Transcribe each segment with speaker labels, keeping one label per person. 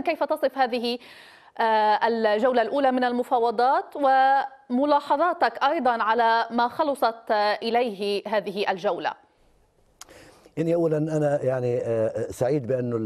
Speaker 1: بداية كيف تصف هذه آه، الجولة الأولى من المفاوضات وملاحظاتك أيضا على ما خلصت آه، إليه هذه الجولة
Speaker 2: يعني اولا انا يعني آه، سعيد بانه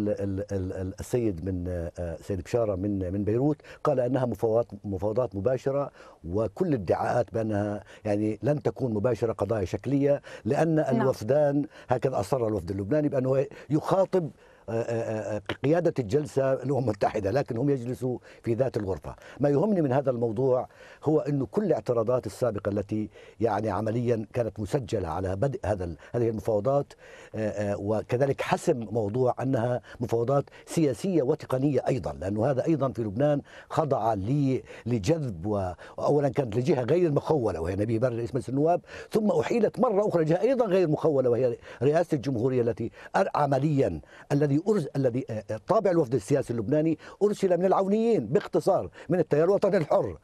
Speaker 2: السيد من سيد بشاره من من بيروت قال انها مفاوضات مفاوضات مباشره وكل الادعاءات بانها يعني لن تكون مباشره قضايا شكليه لان نعم. الوفدان هكذا اصر الوفد اللبناني بانه يخاطب آه، آه، آه، قيادة الجلسة الأمم المتحدة لكن هم يجلسوا في ذات الغرفة ما يهمني من هذا الموضوع هو أنه كل الاعتراضات السابقة التي يعني عمليا كانت مسجلة على بدء هذا هذه المفاوضات وكذلك حسم موضوع أنها مفاوضات سياسية وتقنية أيضا لأنه هذا أيضا في لبنان خضع لجذب وأولا كانت لجهة غير مخولة وهي نبيه بر رئيس مجلس النواب ثم أحيلت مرة أخرى جهة أيضا غير مخولة وهي رئاسة الجمهورية التي عمليا الذي الذي أرز... الذي آه، آه، طابع الوفد السياسي اللبناني ارسل من العونيين باختصار من التيار الوطني الحر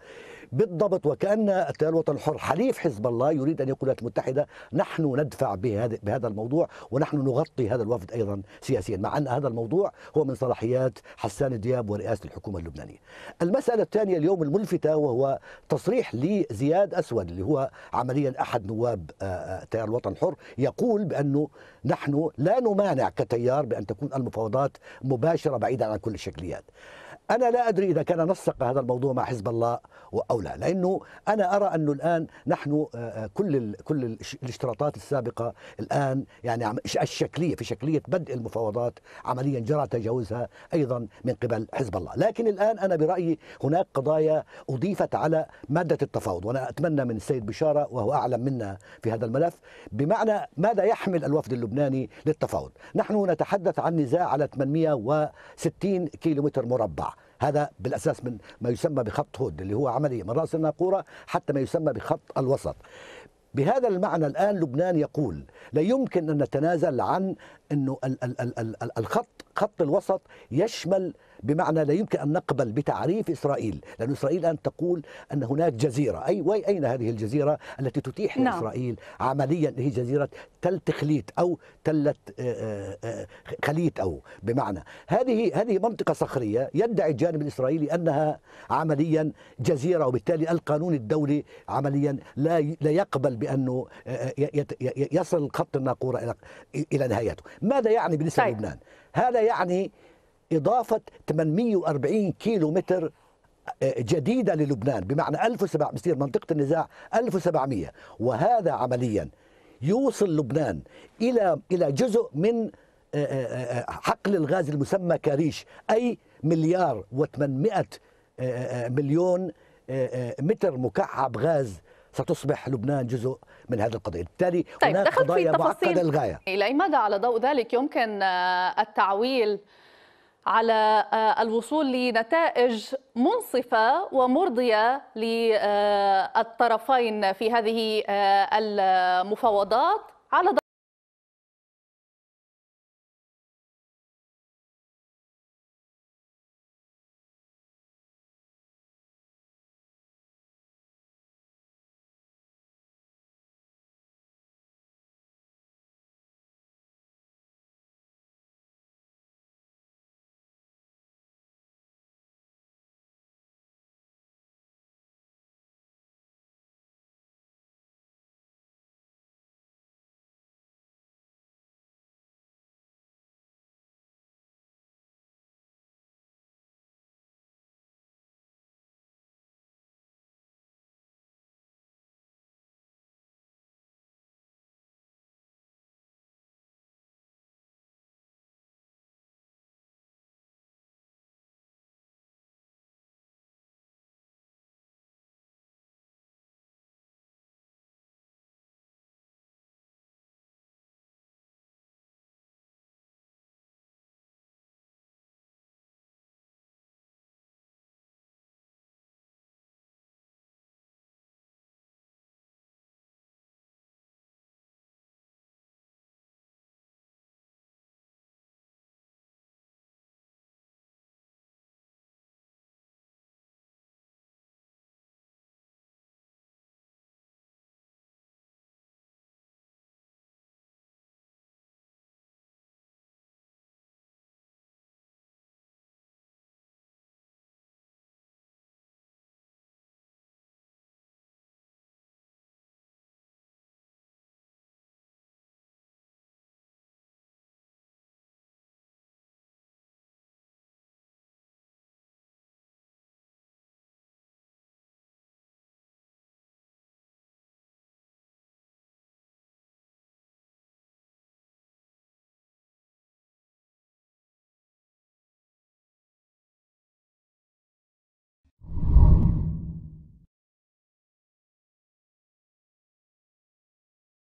Speaker 2: بالضبط وكأن التيار الوطني الحر حليف حزب الله يريد أن يقول الولايات المتحدة نحن ندفع بهذا الموضوع ونحن نغطي هذا الوفد أيضا سياسيا مع أن هذا الموضوع هو من صلاحيات حسان دياب ورئاسة الحكومة اللبنانية المسألة الثانية اليوم الملفتة وهو تصريح لزياد أسود اللي هو عمليا أحد نواب آه، آه، تيار الوطن الحر يقول بأنه نحن لا نمانع كتيار بأن تكون المفاوضات مباشرة بعيدا عن كل الشكليات أنا لا أدري إذا كان نسق هذا الموضوع مع حزب الله أو لا لأنه أنا أرى أنه الآن نحن آه، آه، كل كل الاشتراطات السابقة الآن يعني الشكلية في شكلية بدء المفاوضات عمليا جرى تجاوزها أيضا من قبل حزب الله لكن الآن أنا برأيي هناك قضايا أضيفت على مادة التفاوض وأنا أتمنى من السيد بشارة وهو أعلم منا في هذا الملف بمعنى ماذا يحمل الوفد اللبناني للتفاوض نحن نتحدث عن نزاع على 860 كيلومتر مربع هذا بالاساس من ما يسمى بخط هود اللي هو عمليه من راس الناقوره حتى ما يسمى بخط الوسط بهذا المعنى الان لبنان يقول لا يمكن ان نتنازل عن انه الخط خط الوسط يشمل بمعنى لا يمكن أن نقبل بتعريف إسرائيل لأن إسرائيل الآن تقول أن هناك جزيرة أي أين هذه الجزيرة التي تتيح نعم. لإسرائيل عمليا هي جزيرة تل تخليت أو تلت آه، آه، آه، خليت أو بمعنى هذه هذه منطقة صخرية يدعي الجانب الإسرائيلي أنها عمليا جزيرة وبالتالي القانون الدولي عمليا لا لا يقبل بأنه يصل خط الناقورة إلى الى نهايته ماذا يعني بالنسبة طيب. لبنان؟ هذا يعني إضافة 840 كيلو متر جديدة للبنان بمعنى 1700 بصير منطقة النزاع 1700 وهذا عمليا يوصل لبنان إلى إلى جزء من آه، آه، آه، حقل الغاز المسمى كاريش أي مليار و800 مليون متر مكعب غاز ستصبح لبنان جزء من هذه القضية بالتالي طيب هناك قضايا معقدة للغاية
Speaker 1: إلى أي مدى على ضوء ذلك يمكن آه، التعويل على آه، الوصول لنتائج منصفة ومرضية للطرفين آه، في هذه المفاوضات على